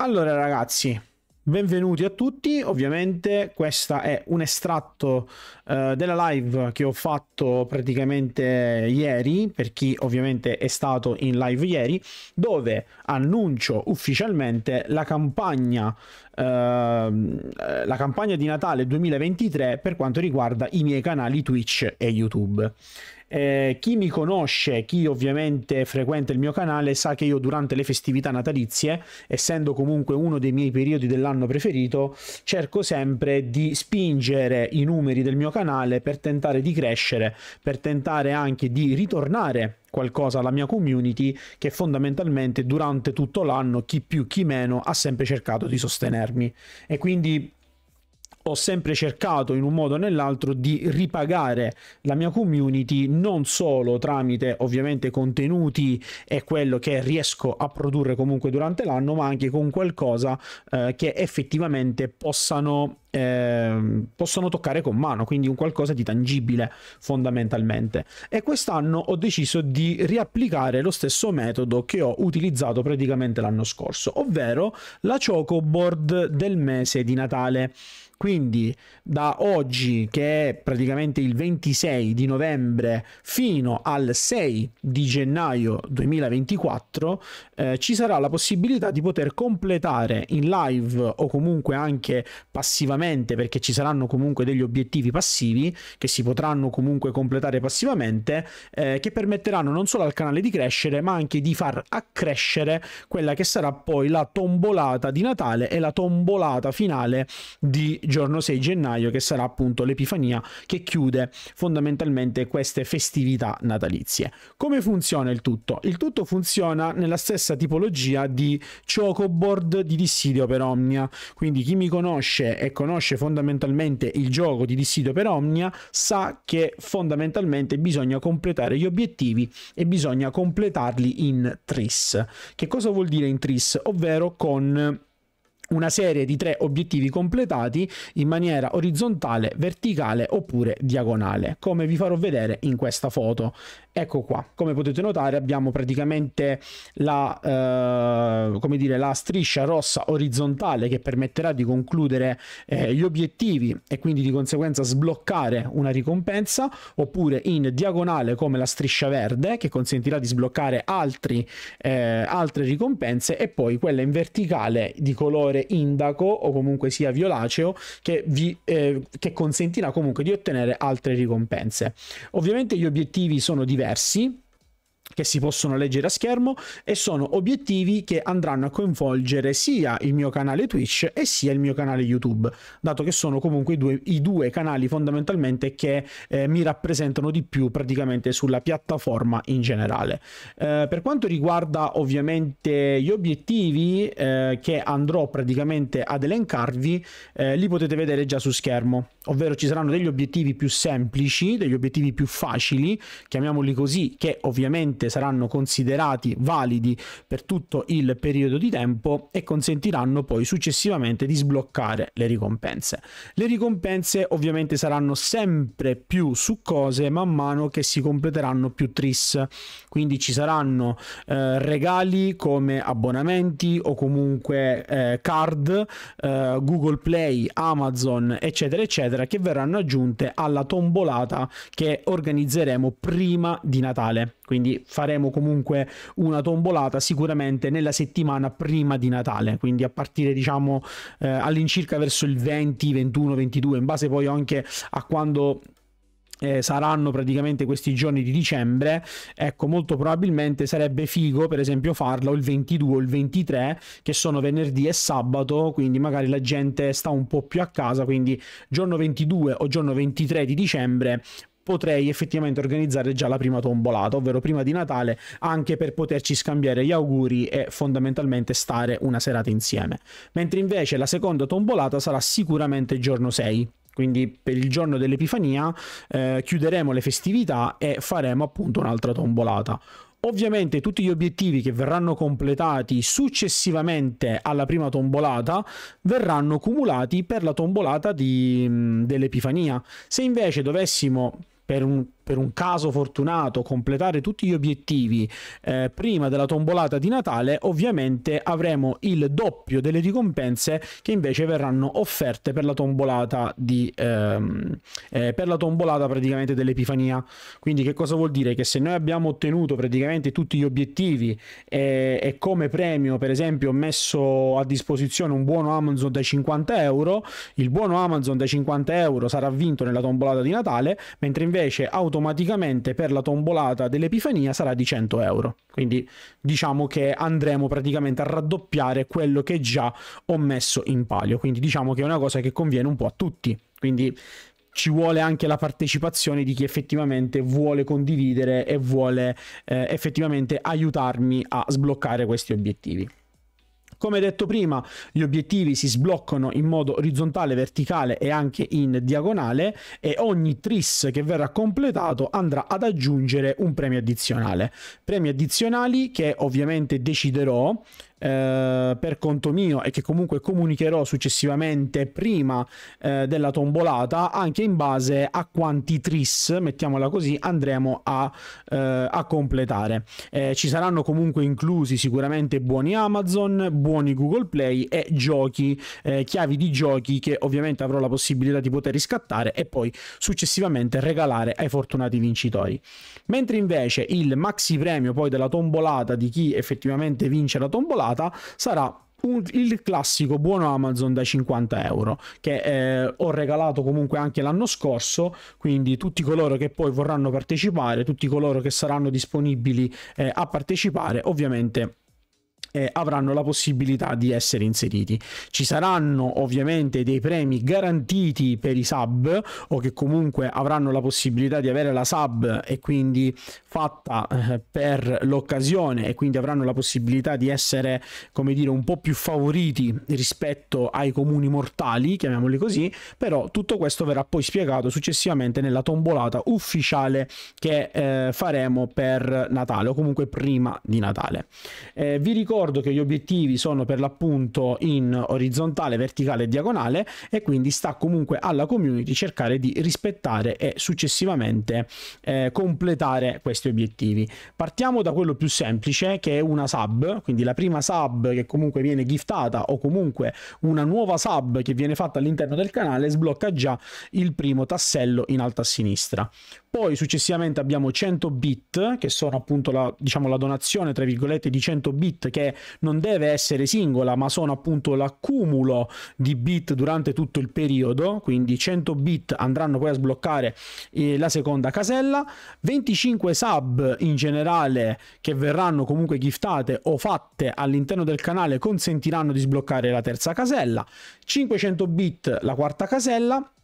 Allora ragazzi, benvenuti a tutti. Ovviamente questo è un estratto eh, della live che ho fatto praticamente ieri, per chi ovviamente è stato in live ieri, dove annuncio ufficialmente la campagna Ehm, la campagna di Natale 2023 per quanto riguarda i miei canali Twitch e YouTube. Eh, chi mi conosce, chi ovviamente frequenta il mio canale, sa che io durante le festività natalizie, essendo comunque uno dei miei periodi dell'anno preferito, cerco sempre di spingere i numeri del mio canale per tentare di crescere, per tentare anche di ritornare qualcosa alla mia community che fondamentalmente durante tutto l'anno, chi più chi meno, ha sempre cercato di sostenermi. E quindi ho sempre cercato in un modo o nell'altro di ripagare la mia community non solo tramite ovviamente contenuti e quello che riesco a produrre comunque durante l'anno ma anche con qualcosa eh, che effettivamente possano eh, possono toccare con mano, quindi un qualcosa di tangibile fondamentalmente. E quest'anno ho deciso di riapplicare lo stesso metodo che ho utilizzato praticamente l'anno scorso, ovvero la Choco del mese di Natale. Quindi da oggi, che è praticamente il 26 di novembre, fino al 6 di gennaio 2024, eh, ci sarà la possibilità di poter completare in live o comunque anche passivamente assolutamente perché ci saranno comunque degli obiettivi passivi che si potranno comunque completare passivamente eh, che permetteranno non solo al canale di crescere ma anche di far accrescere quella che sarà poi la tombolata di Natale e la tombolata finale di giorno 6 gennaio che sarà appunto l'Epifania che chiude fondamentalmente queste festività natalizie. Come funziona il tutto? Il tutto funziona nella stessa tipologia di chocoboard di Dissidio per Omnia, quindi chi mi conosce e conosce conosce fondamentalmente il gioco di Dissidio per Omnia sa che fondamentalmente bisogna completare gli obiettivi e bisogna completarli in tris. Che cosa vuol dire in tris? Ovvero con una serie di tre obiettivi completati in maniera orizzontale, verticale oppure diagonale, come vi farò vedere in questa foto. Ecco qua, come potete notare abbiamo praticamente la, eh, dire, la striscia rossa orizzontale che permetterà di concludere eh, gli obiettivi e quindi di conseguenza sbloccare una ricompensa, oppure in diagonale come la striscia verde che consentirà di sbloccare altri, eh, altre ricompense e poi quella in verticale di colore colore indaco o comunque sia violaceo che, vi, eh, che consentirà comunque di ottenere altre ricompense. Ovviamente gli obiettivi sono diversi che si possono leggere a schermo e sono obiettivi che andranno a coinvolgere sia il mio canale Twitch e sia il mio canale YouTube, dato che sono comunque i due, i due canali fondamentalmente che eh, mi rappresentano di più praticamente sulla piattaforma in generale. Eh, per quanto riguarda ovviamente gli obiettivi eh, che andrò praticamente ad elencarvi, eh, li potete vedere già su schermo ovvero ci saranno degli obiettivi più semplici, degli obiettivi più facili, chiamiamoli così, che ovviamente saranno considerati validi per tutto il periodo di tempo e consentiranno poi successivamente di sbloccare le ricompense. Le ricompense ovviamente saranno sempre più succose man mano che si completeranno più tris, quindi ci saranno eh, regali come abbonamenti o comunque eh, card, eh, Google Play, Amazon, eccetera, eccetera eccetera, che verranno aggiunte alla tombolata che organizzeremo prima di Natale. Quindi faremo comunque una tombolata sicuramente nella settimana prima di Natale, quindi a partire diciamo eh, all'incirca verso il 20, 21, 22, in base poi anche a quando eh, saranno praticamente questi giorni di dicembre, ecco molto probabilmente sarebbe figo per esempio farla il 22 o il 23 che sono venerdì e sabato, quindi magari la gente sta un po' più a casa, quindi giorno 22 o giorno 23 di dicembre potrei effettivamente organizzare già la prima tombolata, ovvero prima di Natale, anche per poterci scambiare gli auguri e fondamentalmente stare una serata insieme. Mentre invece la seconda tombolata sarà sicuramente giorno 6 quindi per il giorno dell'Epifania eh, chiuderemo le festività e faremo appunto un'altra tombolata. Ovviamente tutti gli obiettivi che verranno completati successivamente alla prima tombolata verranno cumulati per la tombolata di, dell'Epifania. Se invece dovessimo per un per un caso fortunato completare tutti gli obiettivi eh, prima della tombolata di Natale, ovviamente avremo il doppio delle ricompense che invece verranno offerte per la tombolata di ehm, eh, per la tombolata praticamente dell'Epifania. Quindi che cosa vuol dire che se noi abbiamo ottenuto praticamente tutti gli obiettivi e, e come premio, per esempio, ho messo a disposizione un buono Amazon da 50 euro, il buono Amazon da 50 euro sarà vinto nella tombolata di Natale, mentre invece automaticamente automaticamente per la tombolata dell'Epifania sarà di 100 euro. Quindi diciamo che andremo praticamente a raddoppiare quello che già ho messo in palio. Quindi diciamo che è una cosa che conviene un po' a tutti. Quindi ci vuole anche la partecipazione di chi effettivamente vuole condividere e vuole eh, effettivamente aiutarmi a sbloccare questi obiettivi. Come detto prima, gli obiettivi si sbloccano in modo orizzontale, verticale e anche in diagonale e ogni tris che verrà completato andrà ad aggiungere un premio addizionale. Premi addizionali che ovviamente deciderò eh, per conto mio e che comunque comunicherò successivamente prima eh, della tombolata anche in base a quanti tris, mettiamola così, andremo a, eh, a completare. Eh, ci saranno comunque inclusi sicuramente buoni Amazon, buoni Google Play e giochi, chiavi di giochi che ovviamente avrò la possibilità di poter riscattare e poi successivamente regalare ai fortunati vincitori. Mentre invece il maxi premio poi della tombolata di chi effettivamente vince la tombolata puntata sarà un, il classico buono Amazon da 50 euro che eh, ho regalato comunque anche l'anno scorso quindi tutti coloro che poi vorranno partecipare tutti coloro che saranno disponibili eh, a partecipare ovviamente eh, avranno la possibilità di essere inseriti. Ci saranno ovviamente dei premi garantiti per i sub o che comunque avranno la possibilità di avere la sub e quindi fatta eh, per l'occasione e quindi avranno la possibilità di essere, come dire, un po' più favoriti rispetto ai comuni mortali, chiamiamoli così, però tutto questo verrà poi spiegato successivamente nella tombolata ufficiale che eh, faremo per Natale o comunque prima di Natale. Eh, vi ricordo ricordo che gli obiettivi sono per l'appunto in orizzontale, verticale e diagonale e quindi sta comunque alla community cercare di rispettare e successivamente eh, completare questi obiettivi. Partiamo da quello più semplice che è una sub, quindi la prima sub che comunque viene giftata o comunque una nuova sub che viene fatta all'interno del canale sblocca già il primo tassello in alto a sinistra. Poi successivamente abbiamo 100 bit, che sono appunto la, diciamo, la donazione, tra virgolette, di 100 bit, che non deve essere singola, ma sono appunto l'accumulo di bit durante tutto il periodo, quindi 100 bit andranno poi a sbloccare eh, la seconda casella, 25 sub in generale che verranno comunque giftate o fatte all'interno del canale consentiranno di sbloccare la terza casella, 500 bit la quarta casella,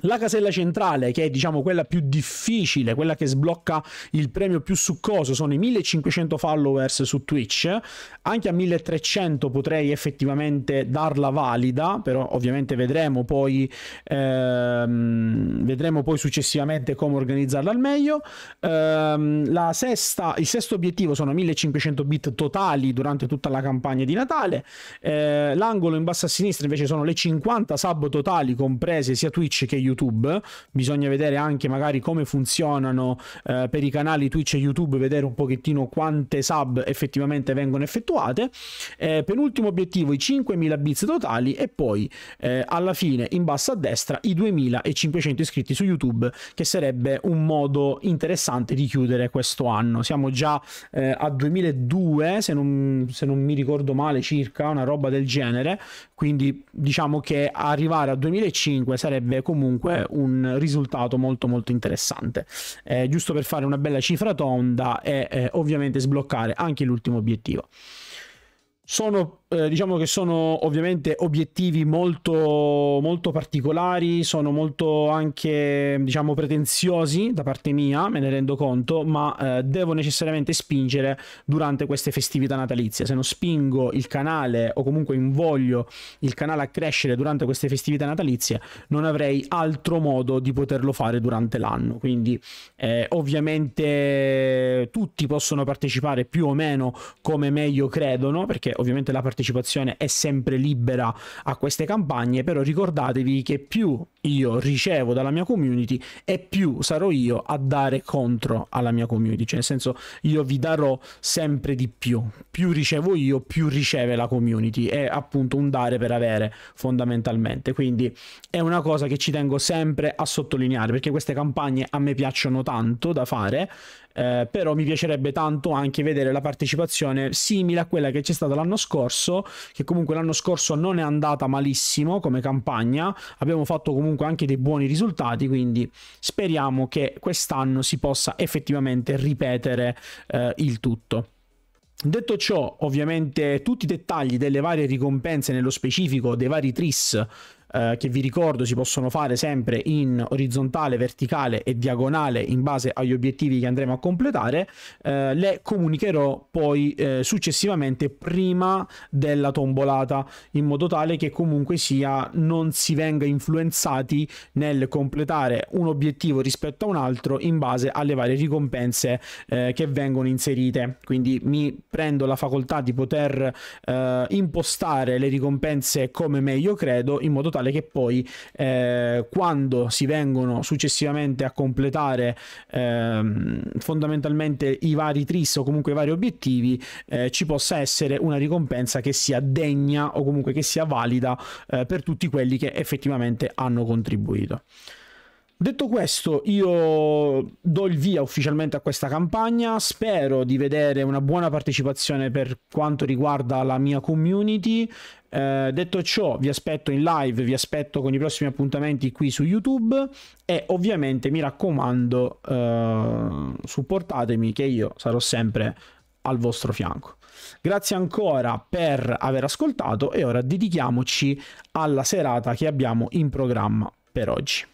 la casella centrale, che è diciamo quella più difficile, quella che sblocca il premio più succoso, sono i 1500 followers su Twitch. Anche a 1300 potrei effettivamente darla valida, però ovviamente vedremo poi, ehm, vedremo poi successivamente come organizzarla al meglio. Ehm, sesta, il sesto obiettivo sono 1500 bit totali durante tutta la campagna di Natale. Ehm, l'angolo in basso a sinistra invece sono le 50 sub totali comprese sia Twitch che YouTube YouTube, bisogna vedere anche magari come funzionano eh, per i canali Twitch e YouTube, vedere un pochettino quante sub effettivamente vengono effettuate. Eh, penultimo obiettivo i 5.000 bits totali e poi eh, alla fine in basso a destra i 2.500 iscritti su YouTube che sarebbe un modo interessante di chiudere questo anno. Siamo già eh, a 2002 se non, se non mi ricordo male circa, una roba del genere, quindi diciamo che arrivare a 2005 sarebbe comunque comunque un risultato molto molto interessante. Eh, giusto per fare una bella cifra tonda e eh, ovviamente sbloccare anche l'ultimo obiettivo. Sono eh, diciamo che sono ovviamente obiettivi molto, molto particolari, sono molto anche diciamo, pretenziosi da parte mia, me ne rendo conto, ma eh, devo necessariamente spingere durante queste festività natalizie. Se non spingo il canale o comunque invoglio il canale a crescere durante queste festività natalizie, non avrei altro modo di poterlo fare durante l'anno. Quindi eh, ovviamente tutti possono partecipare più o meno come meglio credono, perché ovviamente la partecipazione partecipazione è sempre libera a queste campagne, però ricordatevi che più io ricevo dalla mia community e più sarò io a dare contro alla mia community, cioè nel senso io vi darò sempre di più, più ricevo io, più riceve la community, è appunto un dare per avere fondamentalmente, quindi è una cosa che ci tengo sempre a sottolineare perché queste campagne a me piacciono tanto da fare eh, però mi piacerebbe tanto anche vedere la partecipazione simile a quella che c'è stata l'anno scorso, che comunque l'anno scorso non è andata malissimo come campagna, abbiamo fatto comunque anche dei buoni risultati, quindi speriamo che quest'anno si possa effettivamente ripetere eh, il tutto. Detto ciò, ovviamente tutti i dettagli delle varie ricompense, nello specifico dei vari tris eh, che vi ricordo si possono fare sempre in orizzontale, verticale e diagonale in base agli obiettivi che andremo a completare, eh, le comunicherò poi eh, successivamente prima della tombolata in modo tale che comunque sia non si venga influenzati nel completare un obiettivo rispetto a un altro in base alle varie ricompense eh, che vengono inserite. Quindi mi prendo la facoltà di poter eh, impostare le ricompense come meglio credo in modo tale tale che poi eh, quando si vengono successivamente a completare ehm, fondamentalmente i vari tris o comunque i vari obiettivi eh, ci possa essere una ricompensa che sia degna o comunque che sia valida eh, per tutti quelli che effettivamente hanno contribuito. Detto questo, io do il via ufficialmente a questa campagna, spero di vedere una buona partecipazione per quanto riguarda la mia community. Eh, detto ciò, vi aspetto in live, vi aspetto con i prossimi appuntamenti qui su YouTube e ovviamente mi raccomando, eh, supportatemi che io sarò sempre al vostro fianco. Grazie ancora per aver ascoltato e ora dedichiamoci alla serata che abbiamo in programma per oggi.